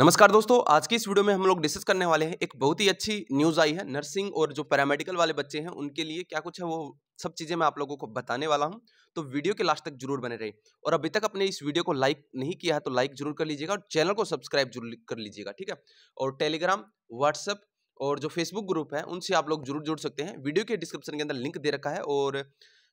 नमस्कार दोस्तों आज की इस वीडियो में हम लोग डिस्कस करने वाले हैं एक बहुत ही अच्छी न्यूज़ आई है नर्सिंग और जो पैरामेडिकल वाले बच्चे हैं उनके लिए क्या कुछ है वो सब चीज़ें मैं आप लोगों को बताने वाला हूं तो वीडियो के लास्ट तक जरूर बने रहे और अभी तक अपने इस वीडियो को लाइक नहीं किया है तो लाइक जरूर कर लीजिएगा और चैनल को सब्सक्राइब जरूर कर लीजिएगा ठीक है और टेलीग्राम व्हाट्सअप और जो फेसबुक ग्रुप है उनसे आप लोग जरूर जुड़ सकते हैं वीडियो के डिस्क्रिप्शन के अंदर लिंक दे रखा है और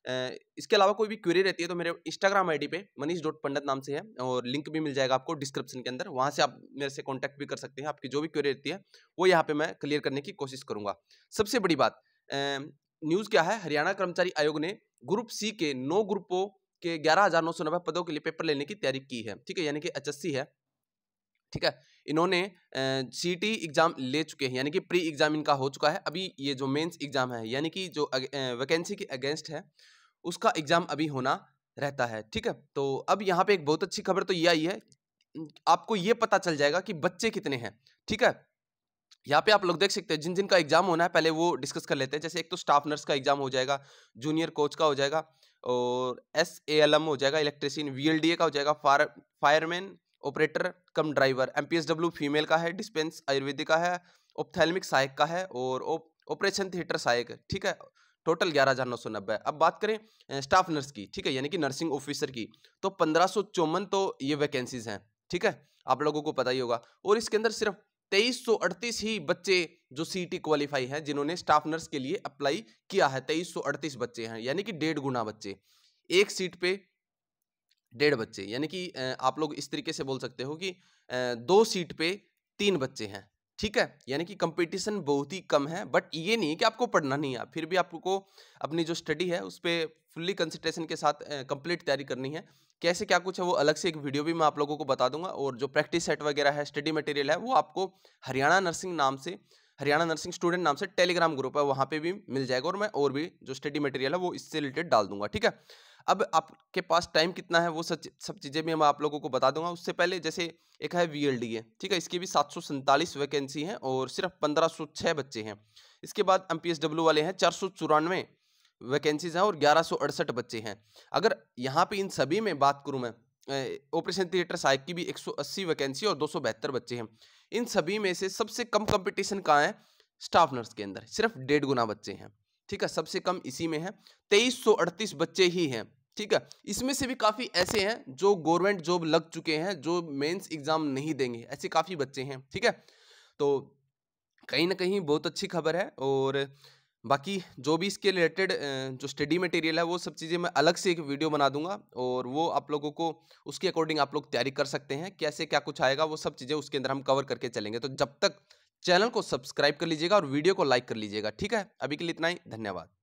इसके अलावा कोई भी क्वेरी रहती है तो मेरे इंस्टाग्राम आईडी पे मनीष डॉट पंडित नाम से है और लिंक भी मिल जाएगा आपको डिस्क्रिप्शन के अंदर वहाँ से आप मेरे से कॉन्टैक्ट भी कर सकते हैं आपकी जो भी क्वेरी रहती है वो यहाँ पे मैं क्लियर करने की कोशिश करूँगा सबसे बड़ी बात न्यूज़ क्या है हरियाणा कर्मचारी आयोग ने ग्रुप सी के नौ ग्रुपों के ग्यारह हज़ार नौ सौ नब्बे पदों के लिए पेपर लेने की तैयारी की है ठीक है यानी कि एच है ठीक है इन्होंने सी टी एग्ज़ाम ले चुके हैं यानी कि प्री एग्ज़ाम इनका हो चुका है अभी ये जो मेंस एग्ज़ाम है यानी कि जो वैकेंसी के अगेंस्ट है उसका एग्ज़ाम अभी होना रहता है ठीक है तो अब यहाँ पे एक बहुत अच्छी खबर तो ये आई है आपको ये पता चल जाएगा कि बच्चे कितने हैं ठीक है यहाँ पे आप लोग देख सकते हैं जिन जिन का एग्जाम होना है पहले वो डिस्कस कर लेते हैं जैसे एक तो स्टाफ नर्स का एग्जाम हो जाएगा जूनियर कोच का हो जाएगा और एस ए एल एम हो जाएगा electrician V L D A का हो जाएगा fire fireman operator cum driver M P S W female का है डिस्पेंस आयुर्वेदिक का है ओपथेलमिक सहायक का है और ऑपरेशन थिएटर सहायक ठीक है टोटल ग्यारह हज़ार नौ सौ नब्बे अब बात करें स्टाफ नर्स की ठीक है यानी कि नर्सिंग ऑफिसर की तो पंद्रह सौ चौवन तो ये वैकेंसीज हैं ठीक है आप लोगों को पता ही होगा और इसके अंदर सिर्फ तेईस सौ अड़तीस ही बच्चे जो सी टी क्वालिफाई हैं जिन्होंने स्टाफ नर्स के लिए अप्लाई किया है तेईस सौ अड़तीस बच्चे हैं यानी कि डेढ़ गुना बच्चे एक सीट पे डेढ़ बच्चे यानी कि आप लोग इस तरीके से बोल सकते हो कि दो सीट पे तीन बच्चे हैं ठीक है यानी कि कंपटीशन बहुत ही कम है बट ये नहीं कि आपको पढ़ना नहीं है फिर भी आपको अपनी जो स्टडी है उस पर फुल्ली कंसनट्रेशन के साथ कंप्लीट तैयारी करनी है कैसे क्या कुछ है वो अलग से एक वीडियो भी मैं आप लोगों को बता दूंगा और जो प्रैक्टिस सेट वगैरह है स्टडी मटेरियल है वो आपको हरियाणा नर्सिंग नाम से हरियाणा नर्सिंग स्टूडेंट नाम से टेलीग्राम ग्रुप है वहाँ पे भी मिल जाएगा और मैं और भी जो स्टडी मटेरियल है वो इससे रिलेटेड डाल दूंगा ठीक है अब आपके पास टाइम कितना है वो सच, सब चीज़ें भी मैं आप लोगों को बता दूंगा उससे पहले जैसे एक है वी ठीक है इसकी भी सात वैकेंसी हैं और सिर्फ पंद्रह बच्चे हैं इसके बाद एम वाले हैं चार वैकेंसीज हैं और ग्यारह बच्चे हैं अगर यहाँ पर इन सभी में बात करूँ मैं ऑपरेशन थिएटर सहायक की भी 180 वैकेंसी और दो बच्चे हैं इन सभी में से सबसे कम कंपटीशन कहाँ है स्टाफ नर्स के अंदर सिर्फ डेढ़ गुना बच्चे हैं ठीक है सबसे कम इसी में है तेईस बच्चे ही हैं ठीक है इसमें से भी काफ़ी ऐसे हैं जो गवर्नमेंट जॉब लग चुके हैं जो मेंस एग्ज़ाम नहीं देंगे ऐसे काफ़ी बच्चे हैं ठीक है तो कहीं ना कहीं बहुत अच्छी खबर है और बाकी जो भी इसके रिलेटेड जो स्टडी मटेरियल है वो सब चीज़ें मैं अलग से एक वीडियो बना दूंगा और वो आप लोगों को उसके अकॉर्डिंग आप लोग तैयारी कर सकते हैं कैसे क्या कुछ आएगा वो सब चीज़ें उसके अंदर हम कवर करके चलेंगे तो जब तक चैनल को सब्सक्राइब कर लीजिएगा और वीडियो को लाइक कर लीजिएगा ठीक है अभी के लिए इतना ही धन्यवाद